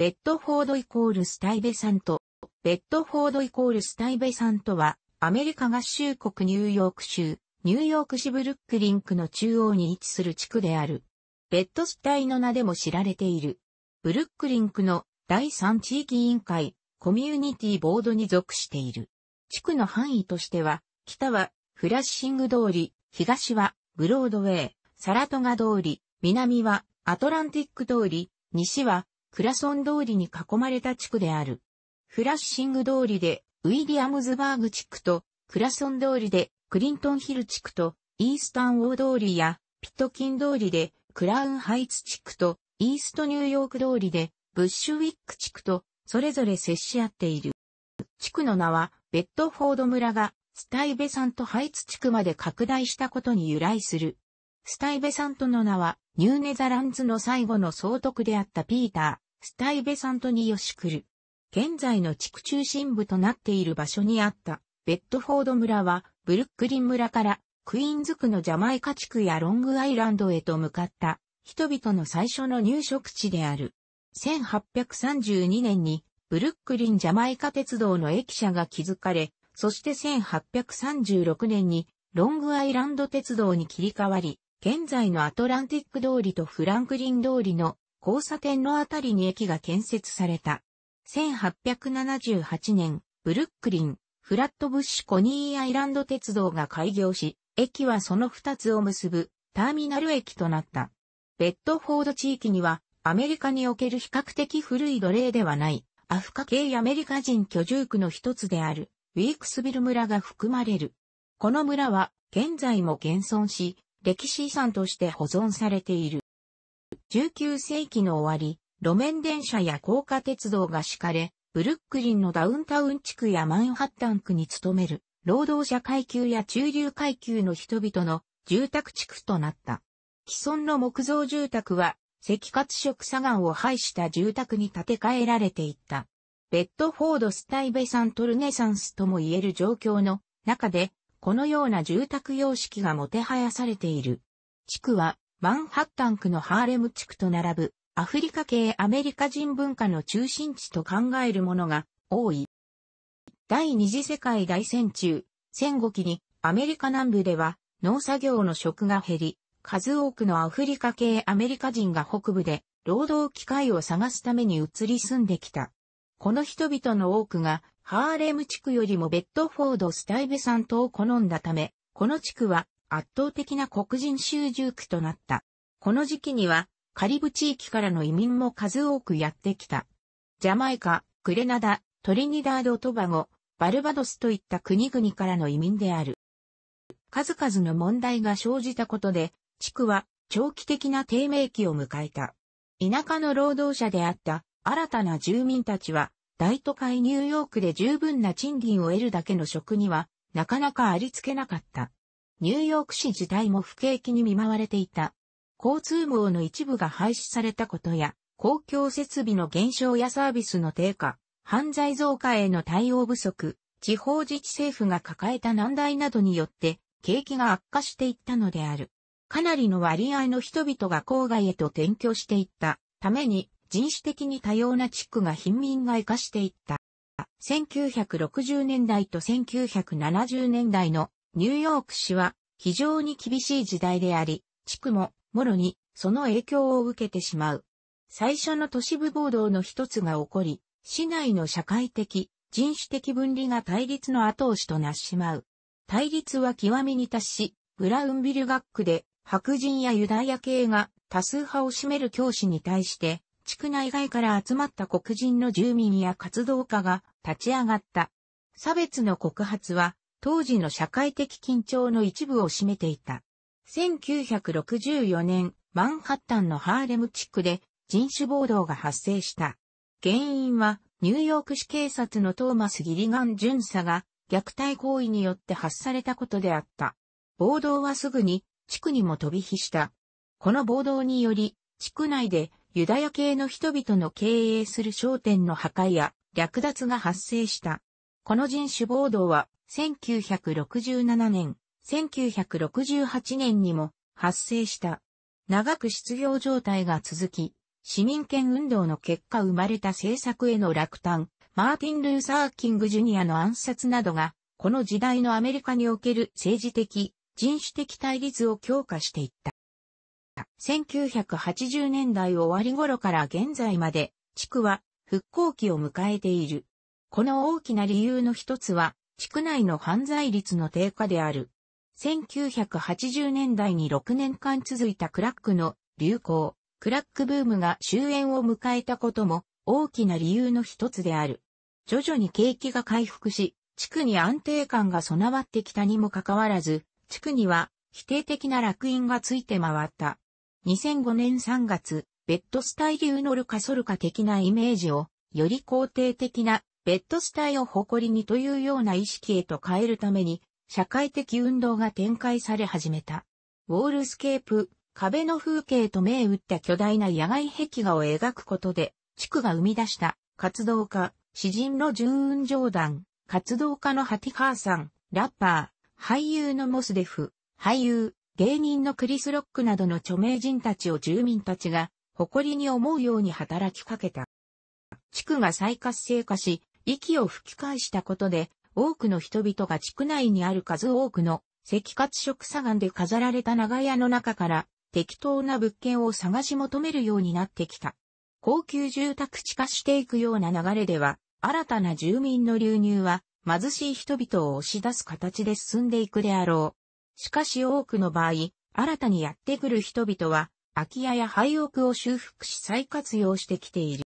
ベッドフォードイコールスタイベさんと、ベッドフォードイコールスタイベさんとは、アメリカ合衆国ニューヨーク州、ニューヨーク市ブルックリンクの中央に位置する地区である。ベッドスタイの名でも知られている。ブルックリンクの第3地域委員会、コミュニティボードに属している。地区の範囲としては、北はフラッシング通り、東はブロードウェイ、サラトガ通り、南はアトランティック通り、西はクラソン通りに囲まれた地区である。フラッシング通りでウィリアムズバーグ地区とクラソン通りでクリントンヒル地区とイースタンウォー通りやピットキン通りでクラウンハイツ地区とイーストニューヨーク通りでブッシュウィック地区とそれぞれ接し合っている。地区の名はベッドフォード村がスタイベサントハイツ地区まで拡大したことに由来する。スタイベサントの名はニューネザランズの最後の総督であったピーター、スタイベサントニヨシクル。現在の地区中心部となっている場所にあったベッドフォード村はブルックリン村からクイーンズ区のジャマイカ地区やロングアイランドへと向かった人々の最初の入植地である。1832年にブルックリンジャマイカ鉄道の駅舎が築かれ、そして1836年にロングアイランド鉄道に切り替わり、現在のアトランティック通りとフランクリン通りの交差点のあたりに駅が建設された。1878年、ブルックリン、フラットブッシュコニーアイランド鉄道が開業し、駅はその2つを結ぶターミナル駅となった。ベッドフォード地域には、アメリカにおける比較的古い奴隷ではない、アフカ系アメリカ人居住区の一つである、ウィークスビル村が含まれる。この村は、現在も現存し、歴史遺産として保存されている。19世紀の終わり、路面電車や高架鉄道が敷かれ、ブルックリンのダウンタウン地区やマンハッタン区に勤める、労働者階級や中流階級の人々の住宅地区となった。既存の木造住宅は、赤褐色砂岩を排した住宅に建て替えられていった。ベッドフォードスタイベサントルネサンスとも言える状況の中でこのような住宅様式がもてはやされている。地区は、マンハッタン区のハーレム地区と並ぶ、アフリカ系アメリカ人文化の中心地と考えるものが多い。第二次世界大戦中、戦後期にアメリカ南部では農作業の職が減り、数多くのアフリカ系アメリカ人が北部で労働機会を探すために移り住んできた。この人々の多くが、ハーレム地区よりもベッドフォード・スタイベ山島を好んだため、この地区は圧倒的な黒人集中区となった。この時期には、カリブ地域からの移民も数多くやってきた。ジャマイカ、グレナダ、トリニダード・トバゴ、バルバドスといった国々からの移民である。数々の問題が生じたことで、地区は長期的な低迷期を迎えた。田舎の労働者であった新たな住民たちは、大都会ニューヨークで十分な賃金を得るだけの職には、なかなかありつけなかった。ニューヨーク市自体も不景気に見舞われていた。交通網の一部が廃止されたことや、公共設備の減少やサービスの低下、犯罪増加への対応不足、地方自治政府が抱えた難題などによって、景気が悪化していったのである。かなりの割合の人々が郊外へと転居していったために、人種的に多様な地区が貧民が生かしていった。1960年代と1970年代のニューヨーク市は非常に厳しい時代であり、地区ももろにその影響を受けてしまう。最初の都市部暴動の一つが起こり、市内の社会的、人種的分離が対立の後押しとなしまう。対立は極みに達し、ブラウンビル学区で白人やユダヤ系が多数派を占める教師に対して地区内外から集まった黒人の住民や活動家が立ち上がった。差別の告発は当時の社会的緊張の一部を占めていた。1964年、マンハッタンのハーレム地区で人種暴動が発生した。原因はニューヨーク市警察のトーマス・ギリガン巡査が虐待行為によって発されたことであった。暴動はすぐに地区にも飛び火した。この暴動により地区内でユダヤ系の人々の経営する商店の破壊や略奪が発生した。この人種暴動は1967年、1968年にも発生した。長く失業状態が続き、市民権運動の結果生まれた政策への落胆、マーティン・ルーサー・キング・ジュニアの暗殺などが、この時代のアメリカにおける政治的、人種的対立を強化していった。1980年代終わり頃から現在まで、地区は復興期を迎えている。この大きな理由の一つは、地区内の犯罪率の低下である。1980年代に6年間続いたクラックの流行、クラックブームが終焉を迎えたことも大きな理由の一つである。徐々に景気が回復し、地区に安定感が備わってきたにもかかわらず、地区には否定的な楽印がついて回った。2005年3月、ベッドスタイ流のルカソルカ的なイメージを、より肯定的なベッドスタイを誇りにというような意識へと変えるために、社会的運動が展開され始めた。ウォールスケープ、壁の風景と銘打った巨大な野外壁画を描くことで、地区が生み出した活動家、詩人の純運上段、活動家のハティハーさん、ラッパー、俳優のモスデフ、俳優、芸人のクリス・ロックなどの著名人たちを住民たちが誇りに思うように働きかけた。地区が再活性化し、息を吹き返したことで、多くの人々が地区内にある数多くの赤活色砂岩で飾られた長屋の中から適当な物件を探し求めるようになってきた。高級住宅地化していくような流れでは、新たな住民の流入は貧しい人々を押し出す形で進んでいくであろう。しかし多くの場合、新たにやってくる人々は、空き家や廃屋を修復し再活用してきている。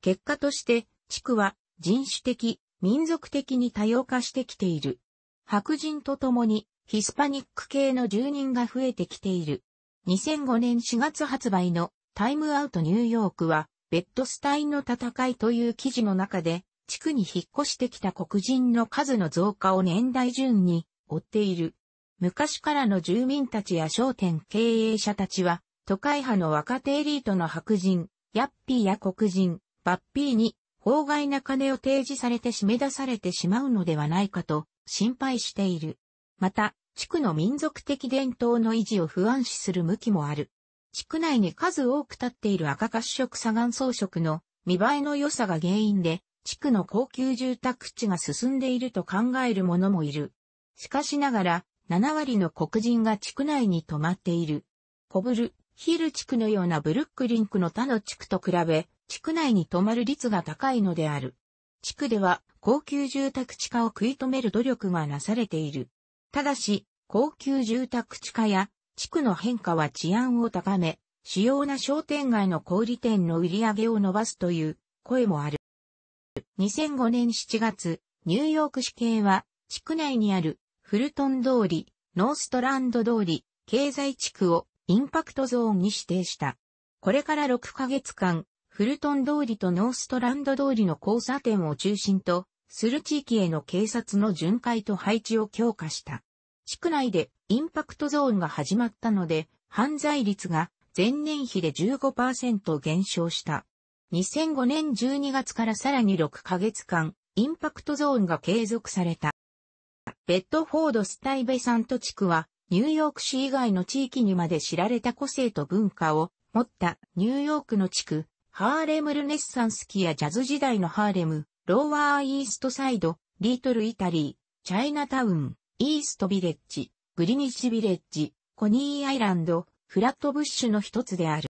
結果として、地区は人種的、民族的に多様化してきている。白人と共にヒスパニック系の住人が増えてきている。2005年4月発売のタイムアウトニューヨークは、ベッドスタインの戦いという記事の中で、地区に引っ越してきた黒人の数の増加を年代順に追っている。昔からの住民たちや商店経営者たちは、都会派の若手エリートの白人、ヤッピーや黒人、バッピーに、法外な金を提示されて締め出されてしまうのではないかと心配している。また、地区の民族的伝統の維持を不安視する向きもある。地区内に数多く立っている赤褐色砂岩装飾の見栄えの良さが原因で、地区の高級住宅地が進んでいると考える者もいる。しかしながら、7割の黒人が地区内に泊まっている。コブル、ヒル地区のようなブルックリンクの他の地区と比べ、地区内に泊まる率が高いのである。地区では高級住宅地化を食い止める努力がなされている。ただし、高級住宅地化や地区の変化は治安を高め、主要な商店街の小売店の売り上げを伸ばすという声もある。2005年7月、ニューヨーク市警は地区内にあるフルトン通り、ノーストランド通り、経済地区をインパクトゾーンに指定した。これから6ヶ月間、フルトン通りとノーストランド通りの交差点を中心とする地域への警察の巡回と配置を強化した。地区内でインパクトゾーンが始まったので、犯罪率が前年比で15%減少した。2005年12月からさらに6ヶ月間、インパクトゾーンが継続された。ベッドフォードスタイベサント地区は、ニューヨーク市以外の地域にまで知られた個性と文化を持ったニューヨークの地区、ハーレムルネッサンス期やジャズ時代のハーレム、ローワーイーストサイド、リートルイタリー、チャイナタウン、イーストビレッジ、グリニッシュビレッジ、コニーアイランド、フラットブッシュの一つである。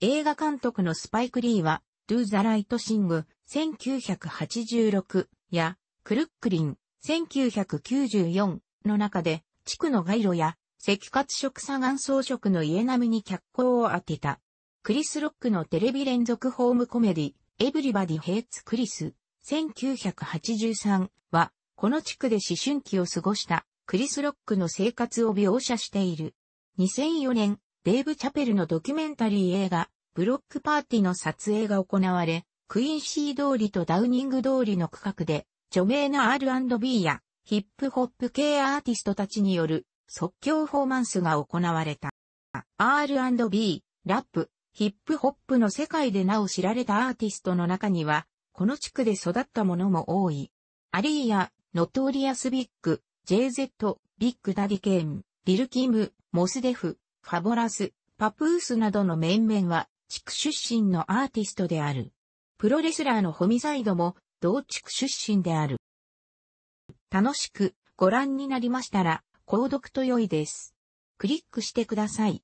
映画監督のスパイク・リーは、ドゥ・ザ・ライト・シング、t 1986や、クルックリン1994の中で、地区の街路や、赤活色砂岩装飾の家並みに脚光を当てた。クリス・ロックのテレビ連続ホームコメディ、エブリバディ・ヘイツ・クリス、1983は、この地区で思春期を過ごしたクリス・ロックの生活を描写している。2004年、デーブ・チャペルのドキュメンタリー映画、ブロックパーティの撮影が行われ、クインシー通りとダウニング通りの区画で、著名な R&B やヒップホップ系アーティストたちによる即興フォーマンスが行われた。R&B、ラップ、ヒップホップの世界でなお知られたアーティストの中には、この地区で育ったものも多い。アリーヤ、ノトリアスビッグ、JZ、ビッグダディケーン、リルキム、モスデフ、ファボラス、パプースなどの面々は、地区出身のアーティストである。プロレスラーのホミサイドも同地区出身である。楽しくご覧になりましたら、購読と良いです。クリックしてください。